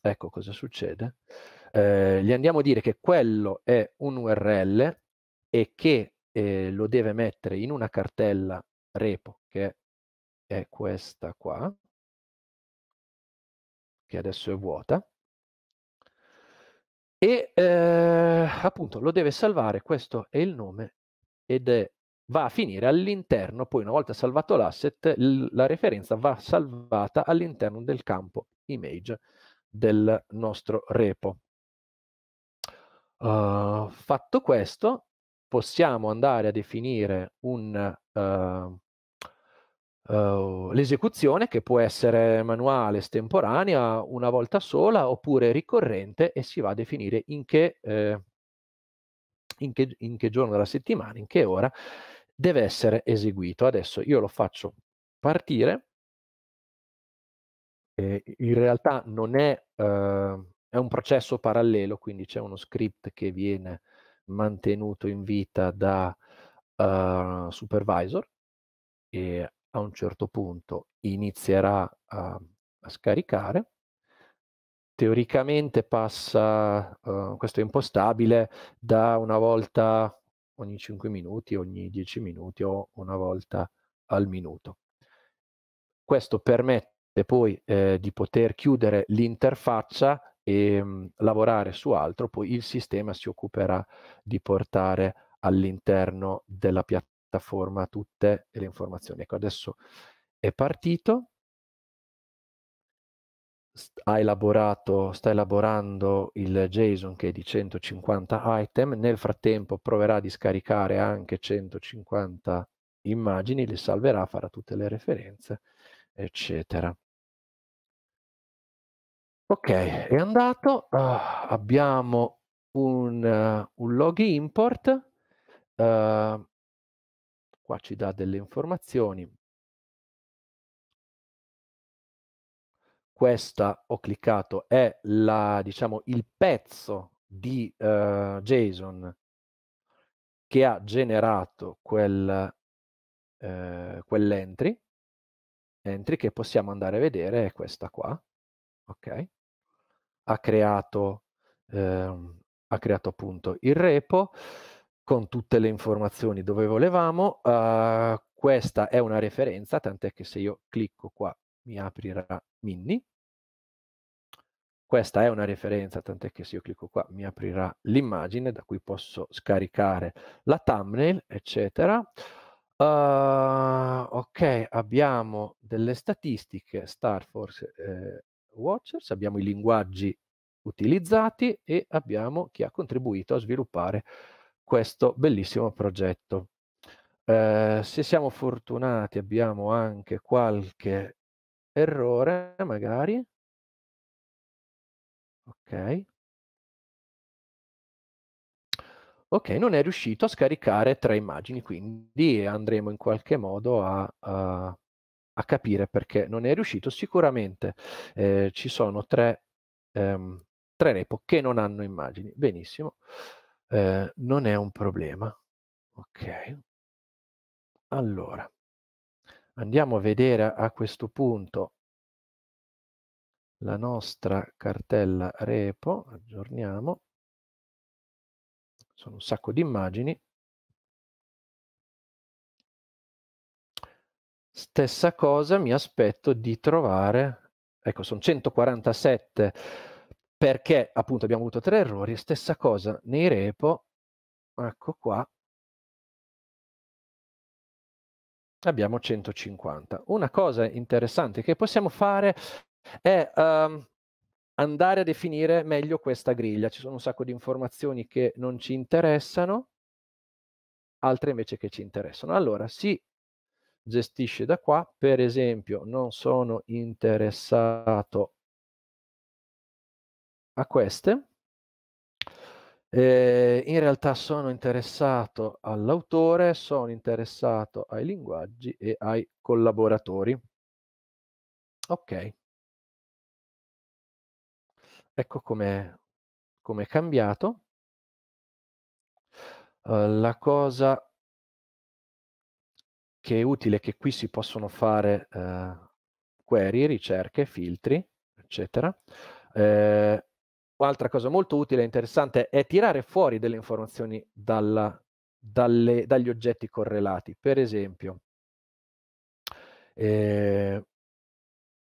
ecco cosa succede, eh, gli andiamo a dire che quello è un URL e che eh, lo deve mettere in una cartella repo che è questa qua, che adesso è vuota, e eh, appunto lo deve salvare, questo è il nome, ed è, va a finire all'interno, poi una volta salvato l'asset, l- la referenza va salvata all'interno del campo image del nostro repo. Uh, fatto questo, possiamo andare a definire un, eh, Uhm, l'esecuzione che può essere manuale, estemporanea, una volta sola oppure ricorrente e si va a definire in che, eh, in che, in che giorno della settimana, in che ora deve essere eseguito. Adesso io lo faccio partire in realtà non è, eh, è, un processo parallelo, quindi c'è uno script che viene mantenuto in vita da eh, supervisor e a un certo punto inizierà a, a scaricare, teoricamente passa, uh, questo è impostabile, da una volta ogni 5 minuti, ogni 10 minuti o una volta al minuto. Questo permette poi eh, di poter chiudere l'interfaccia e mh, mm, lavorare su altro, poi il sistema si occuperà di portare all'interno della piattaforma piattaforma tutte le informazioni. Ecco, adesso è partito, ha elaborato, sta elaborando il JSON che è di 150 item, nel frattempo proverà di scaricare anche 150 immagini, le salverà, farà tutte le referenze, eccetera. Ok, è andato, uh, abbiamo un, uh, un log import, uh, Qua ci dà delle informazioni. Questa ho cliccato è la, diciamo, il pezzo di uh, eh, JSON che ha generato quel, uh, quell'entry, entry che possiamo andare a vedere è questa qua, ok? Ha creato, uh, ha creato appunto il repo, con tutte le informazioni dove volevamo. Uh, questa è una referenza, tant'è che se io clicco qua mi aprirà Mini. Questa è una referenza, tant'è che se io clicco qua mi aprirà l'immagine da cui posso scaricare la thumbnail, eccetera. Uh, ok, abbiamo delle statistiche Star Force eh, Watchers, abbiamo i linguaggi utilizzati e abbiamo chi ha contribuito a sviluppare questo bellissimo progetto. Eh, se siamo fortunati abbiamo anche qualche
errore, magari. Ok. Ok, non è riuscito a scaricare
tre immagini, quindi andremo in qualche modo a, a, a capire perché non è riuscito. Sicuramente eh, ci sono tre, ehm, tre repo che non hanno immagini. Benissimo. Eh, non è un problema. Ok. Allora, andiamo a vedere a questo punto la nostra cartella repo,
aggiorniamo, sono un sacco di immagini. Stessa cosa mi
aspetto di trovare, ecco sono 147 perché appunto abbiamo avuto tre errori, stessa cosa nei repo, ecco qua, abbiamo 150. Una cosa interessante che possiamo fare è um, andare a definire meglio questa griglia, ci sono un sacco di informazioni che non ci interessano, altre invece che ci interessano. Allora, si gestisce da qua, per esempio non sono interessato a queste. Eh, in realtà sono interessato all'autore, sono interessato ai linguaggi e ai collaboratori.
Ok. Ecco come è cambiato. Uh, la cosa
che è utile è che qui si possono fare uh, query, ricerche, filtri, eccetera. Eh, Altra cosa molto utile e interessante è tirare fuori delle informazioni dalla, dalle, dagli oggetti correlati. Per esempio, eh,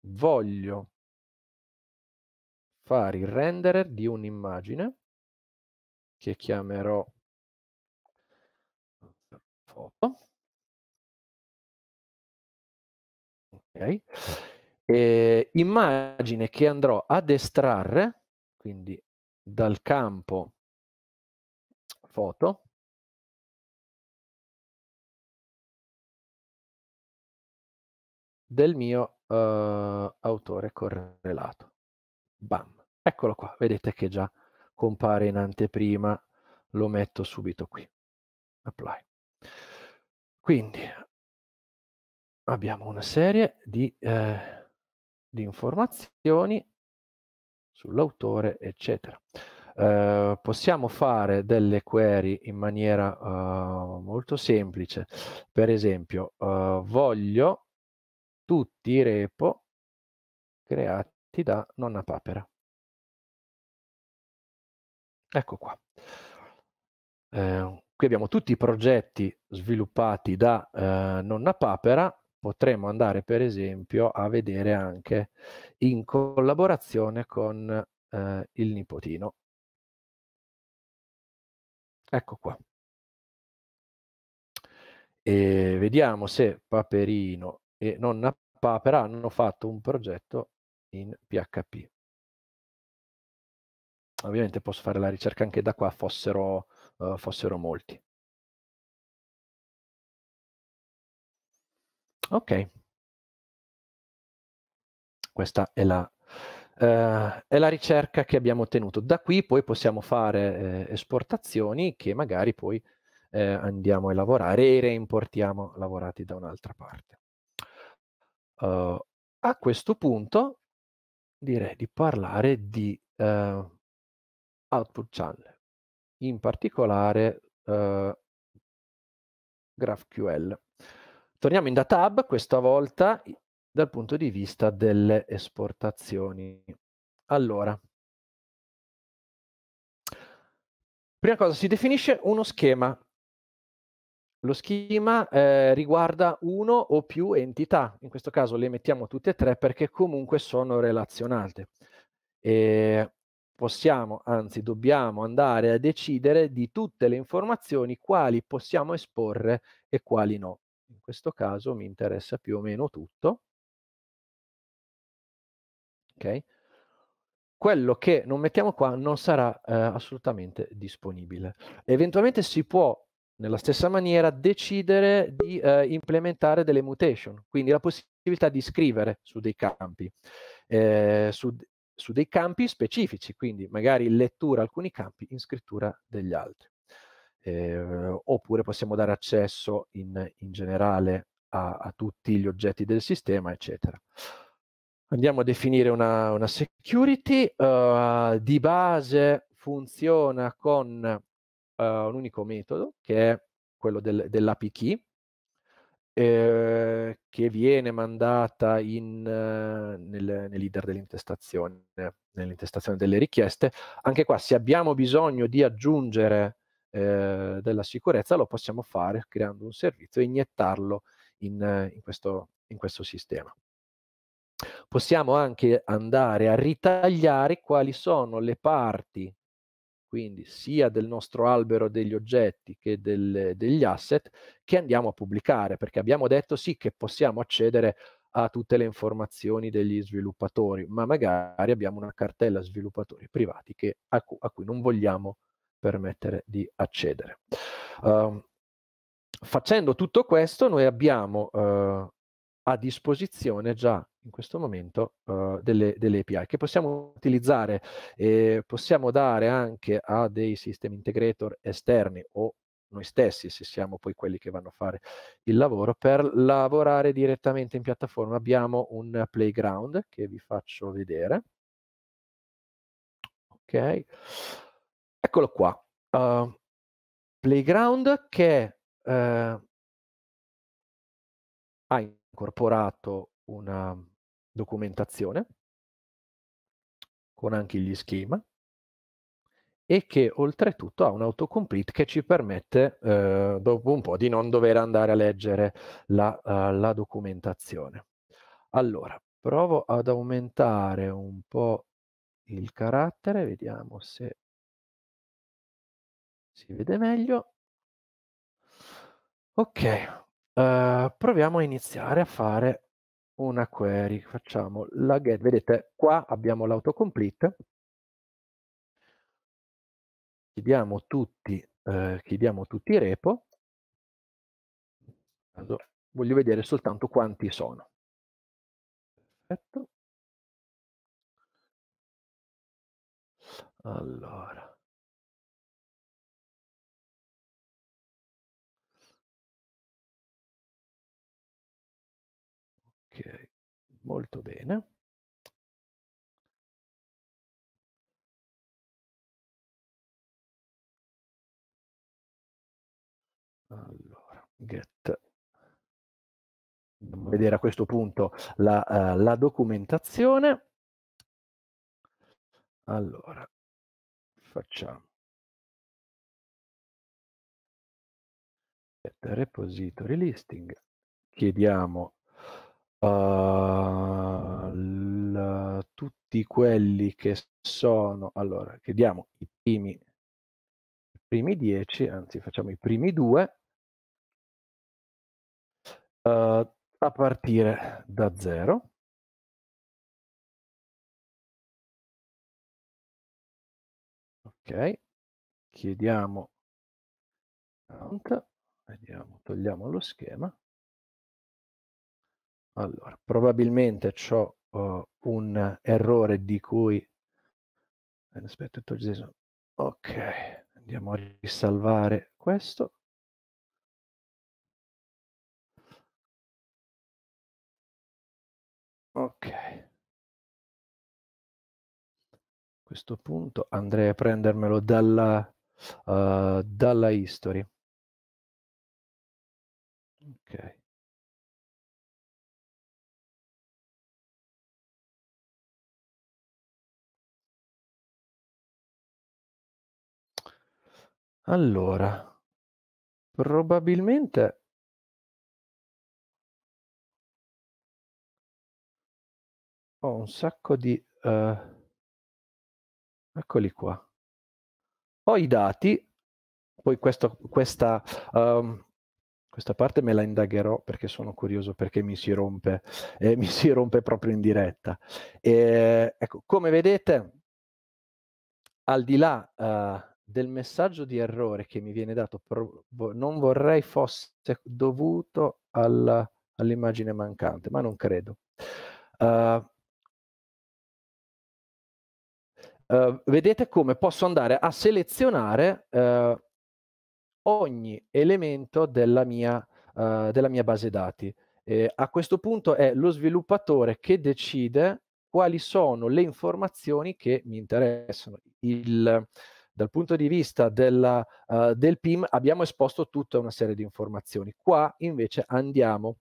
voglio fare il renderer di un'immagine che chiamerò foto. Okay.
Eh, immagine che andrò ad estrarre quindi
dal campo foto del mio uh, autore correlato. Bam, eccolo qua, vedete
che già compare in anteprima, lo metto subito qui. Apply. Quindi abbiamo una serie di, eh, di informazioni sull'autore, eccetera. Eh, possiamo fare delle query in maniera uh, molto semplice. Per esempio, uh, voglio tutti
i repo creati da nonna papera. Ecco qua. Eh, qui abbiamo tutti i
progetti sviluppati da eh, nonna papera potremmo andare per esempio a vedere anche in collaborazione con eh, il
nipotino. Ecco qua. E vediamo se Paperino e nonna Papera
hanno fatto un progetto in PHP.
Ovviamente posso fare la ricerca anche da qua, fossero, uh, fossero molti. Ok. Questa è la, eh, è la ricerca che abbiamo ottenuto.
Da qui poi possiamo fare eh, esportazioni che magari poi eh, andiamo a lavorare e reimportiamo lavorati da un'altra parte. Uh, a questo punto direi di parlare di uh, output channel, in particolare uh, GraphQL. Torniamo in data hub, questa volta dal punto di vista delle esportazioni. Allora, prima cosa si definisce uno schema. Lo schema eh, riguarda uno o più entità, in questo caso le mettiamo tutte e tre perché comunque sono relazionate. E possiamo, anzi dobbiamo andare a decidere di tutte le informazioni quali possiamo esporre e quali no. In questo caso mi interessa più o meno tutto. Okay? Quello che non mettiamo qua non sarà eh, assolutamente disponibile. Eventualmente si può nella stessa maniera decidere di eh, implementare delle mutation, quindi la possibilità di scrivere su dei campi, eh, su, su dei campi specifici, quindi magari in lettura alcuni campi, in scrittura degli altri eh, oppure possiamo dare accesso in, in generale a, a, tutti gli oggetti del sistema, eccetera. Andiamo a definire una, una security, uh, di base funziona con uh, un unico metodo che è quello del, dell'API key, eh, che viene mandata in, eh, nel, leader dell'intestazione, nell'intestazione delle richieste. Anche qua, se abbiamo bisogno di aggiungere Ehm, della sicurezza lo possiamo fare creando un servizio e iniettarlo in, in, questo, in questo sistema. Possiamo anche andare a ritagliare quali sono le parti quindi sia del nostro albero degli oggetti che del, degli asset che andiamo a pubblicare, perché abbiamo detto sì che possiamo accedere a tutte le informazioni degli sviluppatori, ma magari abbiamo una cartella sviluppatori privati che, a, cui, a, cui non vogliamo permettere di accedere. Uh, facendo tutto questo, noi abbiamo uh, a disposizione già in questo momento uh, delle, delle, API che possiamo utilizzare e possiamo dare anche a dei sistemi integrator esterni o noi stessi, se siamo poi quelli che vanno a fare il lavoro, per lavorare direttamente in piattaforma abbiamo un playground che vi faccio vedere. Ok. Eccolo qua. Uh, Playground che
uh, ha incorporato una documentazione con anche gli schema
e che oltretutto ha un autocomplete che ci permette eh, dopo un po' di non dover andare a leggere la, uh, la documentazione. Allora, provo ad aumentare un po' il carattere, vediamo
se si vede meglio. Ok, uh, proviamo a iniziare a fare una
query. Facciamo la get. Vedete, qua abbiamo l'autocomplete. Chiediamo tutti, uh, chiediamo tutti i repo.
Allora, voglio vedere soltanto quanti sono. Perfetto. Allora. molto bene. Allora, get. Andiamo a vedere a questo punto la, uh, la documentazione. Allora, facciamo. Get repository listing. Chiediamo Ehm,
l, tutti quelli che sono allora chiediamo i primi i primi 10 anzi facciamo i primi due
uh, a partire da 0 ok chiediamo count vediamo togliamo lo schema allora, probabilmente
ho uh, un errore di cui... Eh, aspetta,
ok, andiamo a risalvare questo. Ok. A questo punto andrei a prendermelo dalla, uh, dalla history. Ok. Allora, probabilmente ho un sacco di... eh, eccoli qua.
Ho i dati, poi questo- questa, ehm, questa parte me la indagherò perché sono curioso perché mi si rompe, eh, mi si rompe proprio in diretta. E, eh, ecco, come vedete, al di là... eh, del messaggio di errore che mi viene dato, non vorrei fosse dovuto alla, all'immagine mancante, ma non credo. Uh, uh, vedete come posso andare a selezionare uh, ogni elemento della mia, della mia base dati. Eh, a questo punto è lo sviluppatore che decide quali sono le informazioni che mi interessano. Il, dal punto di vista della, uh, del PIM abbiamo esposto tutta una serie di informazioni. Qua invece andiamo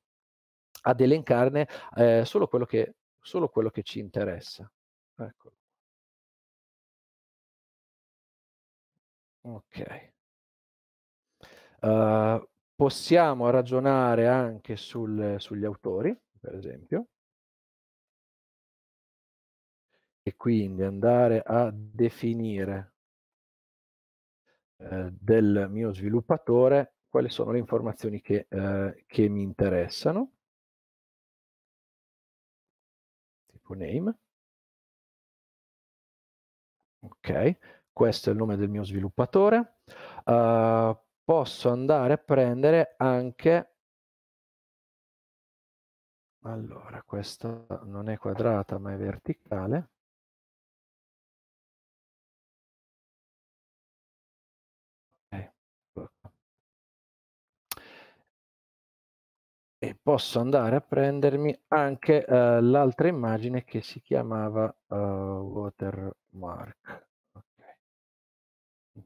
ad elencarne eh, solo, quello
che, solo, quello che, ci interessa. Eccolo. Ok. Uh,
possiamo ragionare anche sul, sugli autori, per esempio, e quindi andare a definire eh, del mio sviluppatore quali sono le
informazioni che, eh, che mi interessano, tipo name. Ok,
questo è il nome del mio sviluppatore. Uh, posso andare a prendere
anche allora, questa non è quadrata ma è verticale. e posso andare a prendermi anche uh,
l'altra immagine che si chiamava uh, watermark. Okay. In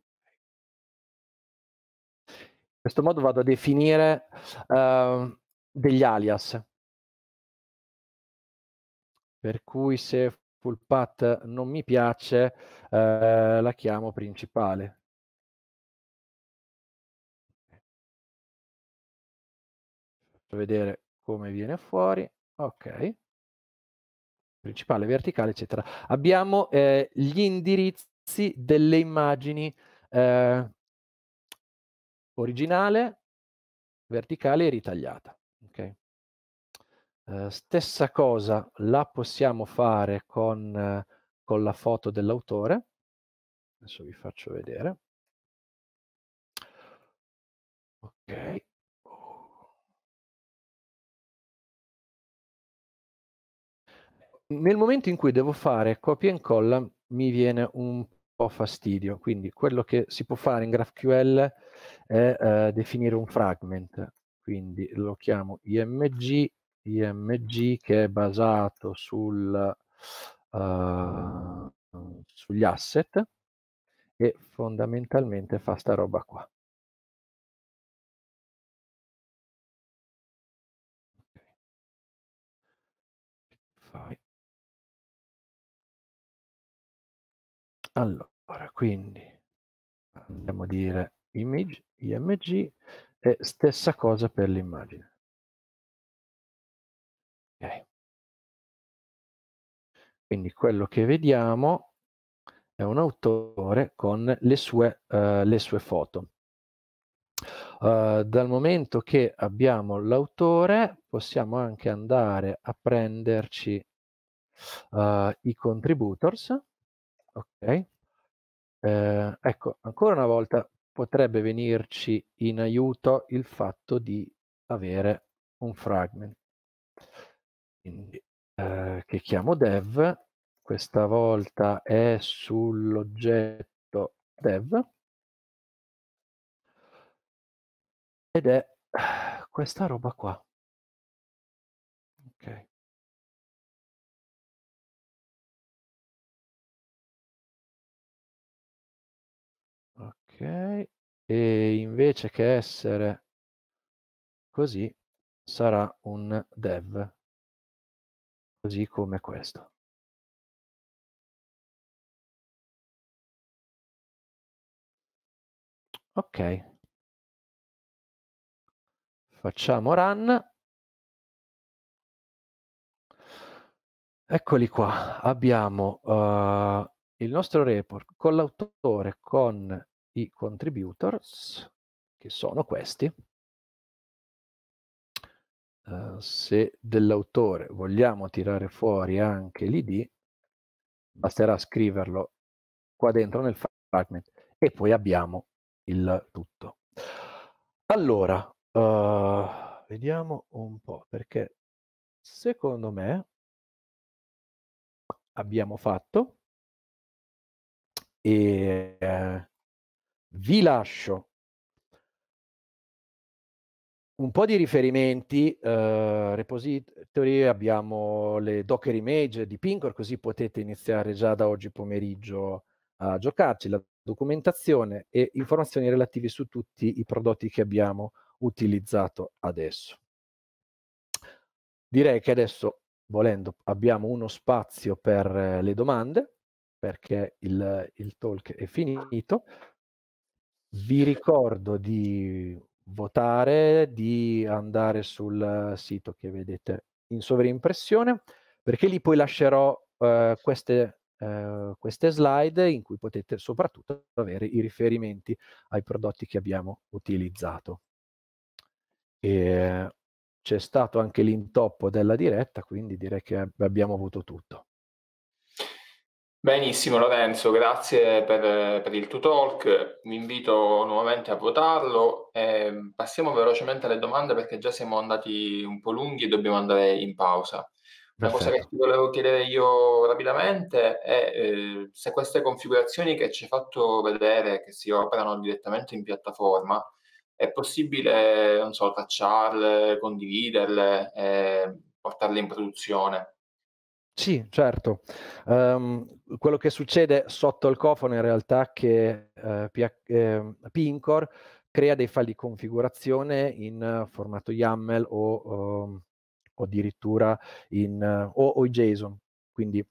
questo modo vado a definire uh, degli alias.
Per cui se full path non mi piace, eh, la
chiamo principale. Faccio vedere come viene fuori. Ok.
Principale, verticale, eccetera. Abbiamo eh, gli indirizzi delle immagini eh, originale, verticale e ritagliata. Okay. Eh, stessa cosa la possiamo fare con, con la foto dell'autore.
Adesso vi faccio vedere. Ok. nel momento in cui devo fare copia e incolla mi viene un po'
fastidio, quindi quello che si può fare in GraphQL è eh, definire un fragment, quindi lo chiamo img, img che è basato sul, uh, sugli asset
e fondamentalmente fa sta roba qua. Allora, quindi andiamo a dire image, img e stessa cosa per l'immagine. Ok. Quindi quello che vediamo è un autore
con le sue, uh, le sue foto. Uh, dal momento che abbiamo l'autore possiamo anche andare a prenderci uh, i contributors Ok. Eh, ecco, ancora una volta potrebbe venirci in aiuto il fatto di avere un fragment. Quindi, eh, che chiamo dev, questa volta è sull'oggetto
dev ed è questa roba qua. e invece che essere così sarà un dev così come questo ok facciamo run
eccoli qua abbiamo uh, il nostro report con l'autore con i contributors, che sono questi. Uh, se dell'autore vogliamo tirare fuori anche l'id, basterà scriverlo qua dentro nel fragment e poi abbiamo il tutto. Allora, uh, vediamo un po', perché secondo me
abbiamo fatto e eh, vi lascio
un po' di riferimenti, eh, repository, abbiamo le Docker image di Pincor, così potete iniziare già da oggi pomeriggio a giocarci, la documentazione e informazioni relative su tutti i prodotti che abbiamo utilizzato adesso. Direi che adesso, volendo, abbiamo uno spazio per eh, le domande, perché il, il talk è finito. Vi ricordo di votare, di andare sul sito che vedete in sovrimpressione, perché lì poi lascerò eh, queste, eh, queste slide in cui potete soprattutto avere i riferimenti ai prodotti che abbiamo utilizzato. E c'è stato anche l'intoppo della diretta, quindi direi che abbiamo avuto tutto.
Benissimo Lorenzo, grazie per, per il tuo talk, vi invito nuovamente a votarlo. Eh, passiamo velocemente alle domande perché già siamo andati un po' lunghi e dobbiamo andare in pausa. Una cosa che ti volevo chiedere io rapidamente è eh, se queste configurazioni che ci hai fatto vedere, che si operano direttamente in piattaforma, è possibile, non so, tracciarle, condividerle, eh, portarle in produzione?
Sì, certo. Um, quello che succede sotto il cofano in realtà è che uh, eh, P- ehm, crea dei file di configurazione in eh, formato YAML o, um, o addirittura in, eh, o, o JSON. Quindi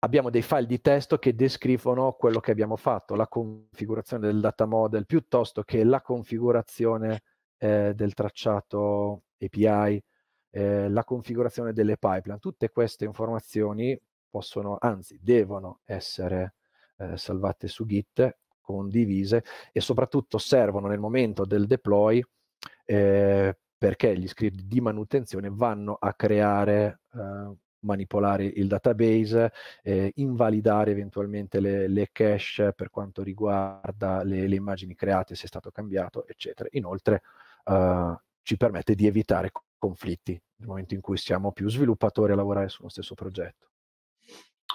abbiamo dei file di testo che descrivono quello che abbiamo fatto, la configurazione del data model piuttosto che la configurazione eh, del tracciato API eh, la configurazione delle pipeline, tutte queste informazioni possono, anzi devono essere eh, salvate su Git, condivise e soprattutto servono nel momento del deploy eh, perché gli script di manutenzione vanno a creare ehm, manipolare il database, eh, invalidare eventualmente le, le, cache per quanto riguarda le, le, immagini create, se è stato cambiato, eccetera. Inoltre eh, ci permette di evitare conflitti nel momento in cui siamo più sviluppatori a lavorare sullo stesso progetto.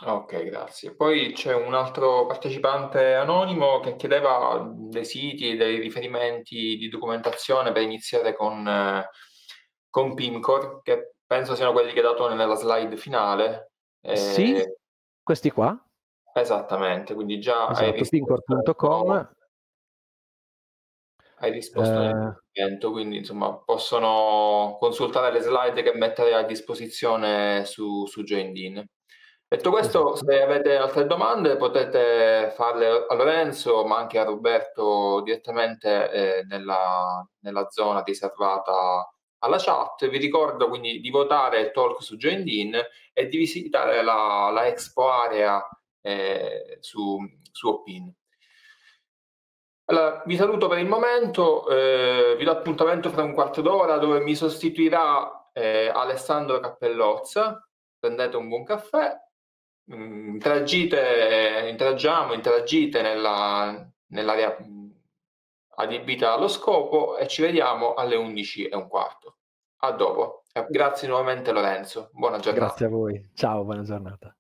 Ok, grazie. Poi c'è un altro partecipante anonimo che chiedeva dei siti e dei riferimenti di documentazione per iniziare con, eh, con Pimcore, che penso siano quelli che hai dato nella slide finale. Eh, sì, questi qua. Esattamente, quindi già... Esatto,
pimcore.com
hai risposto eh... momento, quindi insomma possono consultare le slide che mettere a disposizione su, su Joined Detto questo, esatto. se avete altre domande potete farle a Lorenzo, ma anche a Roberto direttamente eh, nella, nella, zona riservata alla chat. Vi ricordo quindi di votare il talk su Joined e di visitare la, la expo area eh, su, su Opin. Allora, vi saluto per il momento, eh, vi do appuntamento fra un quarto d'ora dove mi sostituirà eh, Alessandro Cappellozza. Prendete un buon caffè, mh, mm, interagite, interagiamo, interagite nella, nell'area mm, adibita allo scopo e ci vediamo alle 11 e un quarto. A dopo. Grazie nuovamente Lorenzo. Buona giornata. Grazie
a voi.
Ciao, buona giornata.